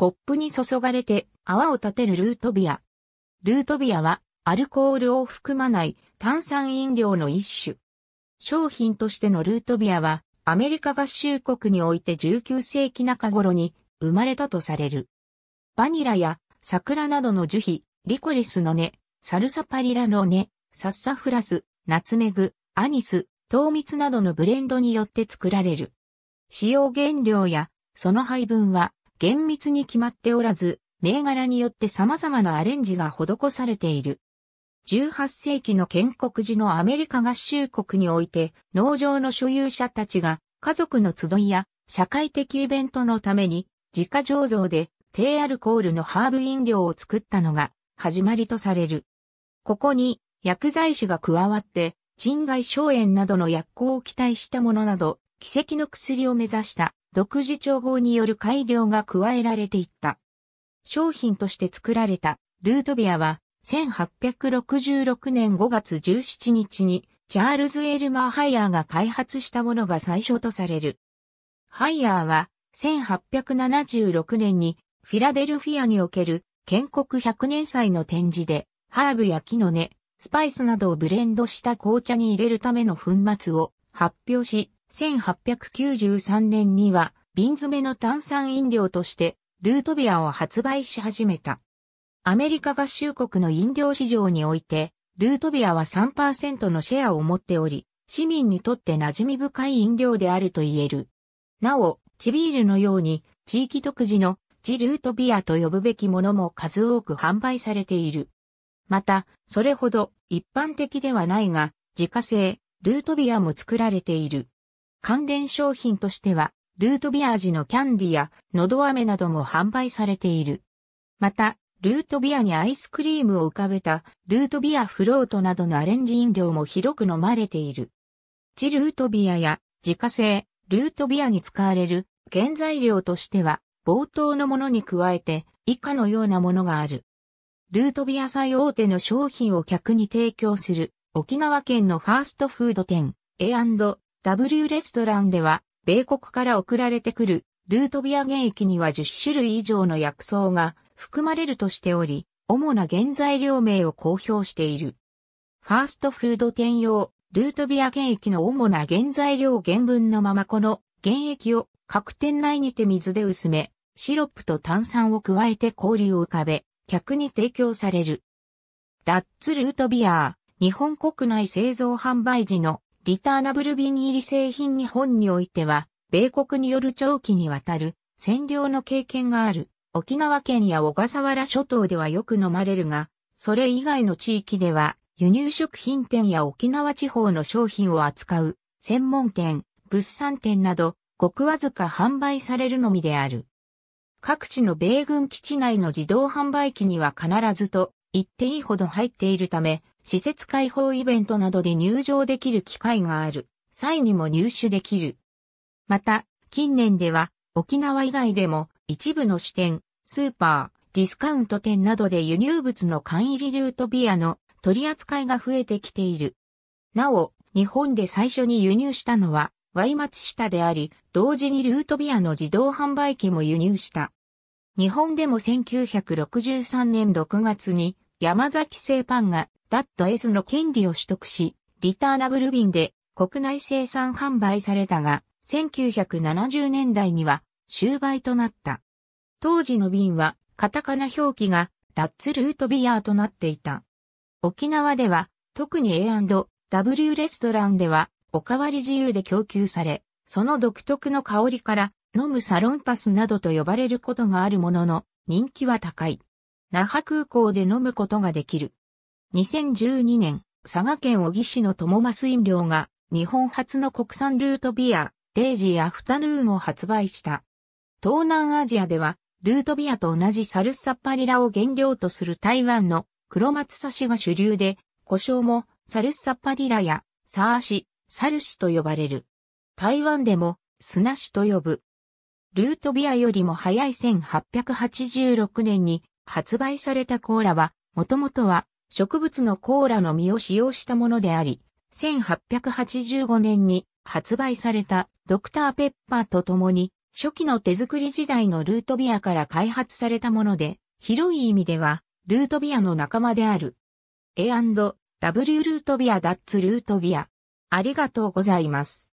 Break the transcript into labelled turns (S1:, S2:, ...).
S1: コップに注がれて泡を立てるルートビア。ルートビアはアルコールを含まない炭酸飲料の一種。商品としてのルートビアはアメリカ合衆国において19世紀中頃に生まれたとされる。バニラや桜などの樹皮、リコリスの根、サルサパリラの根、サッサフラス、ナツメグ、アニス、糖蜜などのブレンドによって作られる。使用原料やその配分は厳密に決まっておらず、銘柄によって様々なアレンジが施されている。18世紀の建国時のアメリカ合衆国において、農場の所有者たちが家族の集いや社会的イベントのために、自家醸造で低アルコールのハーブ飲料を作ったのが始まりとされる。ここに薬剤師が加わって、人外消炎などの薬効を期待したものなど、奇跡の薬を目指した独自調合による改良が加えられていった。商品として作られたルートビアは1866年5月17日にチャールズ・エルマー・ハイヤーが開発したものが最初とされる。ハイヤーは1876年にフィラデルフィアにおける建国100年祭の展示でハーブや木の根、スパイスなどをブレンドした紅茶に入れるための粉末を発表し、1893年には瓶詰めの炭酸飲料としてルートビアを発売し始めた。アメリカ合衆国の飲料市場において、ルートビアは3%のシェアを持っており、市民にとって馴染み深い飲料であると言える。なお、地ビールのように地域独自の地ルートビアと呼ぶべきものも数多く販売されている。また、それほど一般的ではないが、自家製、ルートビアも作られている。関連商品としては、ルートビア味のキャンディや、のど飴なども販売されている。また、ルートビアにアイスクリームを浮かべた、ルートビアフロートなどのアレンジ飲料も広く飲まれている。チルートビアや、自家製、ルートビアに使われる、原材料としては、冒頭のものに加えて、以下のようなものがある。ルートビア最大手の商品を客に提供する、沖縄県のファーストフード店、a W レストランでは、米国から送られてくるルートビア原液には10種類以上の薬草が含まれるとしており、主な原材料名を公表している。ファーストフード店用、ルートビア原液の主な原材料原文のままこの原液を各店内にて水で薄め、シロップと炭酸を加えて氷を浮かべ、客に提供される。ダッツルートビアー、日本国内製造販売時のリターナブルビニール製品日本においては、米国による長期にわたる占領の経験がある。沖縄県や小笠原諸島ではよく飲まれるが、それ以外の地域では輸入食品店や沖縄地方の商品を扱う専門店、物産店など、ごくわずか販売されるのみである。各地の米軍基地内の自動販売機には必ずと言っていいほど入っているため、施設開放イベントなどで入場できる機会がある際にも入手できる。また、近年では沖縄以外でも一部の支店、スーパー、ディスカウント店などで輸入物の缶入りルートビアの取り扱いが増えてきている。なお、日本で最初に輸入したのは、ワイマツ下であり、同時にルートビアの自動販売機も輸入した。日本でも1963年6月に山崎製パンが、ダット S の権利を取得し、リターナブル瓶で国内生産販売されたが、1970年代には終売となった。当時の瓶は、カタカナ表記が、ダッツルートビアーとなっていた。沖縄では、特に A&W レストランでは、おかわり自由で供給され、その独特の香りから、飲むサロンパスなどと呼ばれることがあるものの、人気は高い。那覇空港で飲むことができる。2012年、佐賀県小城市の友増飲料が日本初の国産ルートビア、レイジーアフタヌーンを発売した。東南アジアでは、ルートビアと同じサルサッパリラを原料とする台湾の黒松刺しが主流で、胡椒もサルサッパリラやサーシ、サルシと呼ばれる。台湾でも砂シと呼ぶ。ルートビアよりも早い1886年に発売されたコーラは、もともとは植物のコーラの実を使用したものであり、1885年に発売されたドクターペッパーと共に初期の手作り時代のルートビアから開発されたもので、広い意味ではルートビアの仲間である。A&W ルートビアダッツルートビア。ありがとうございます。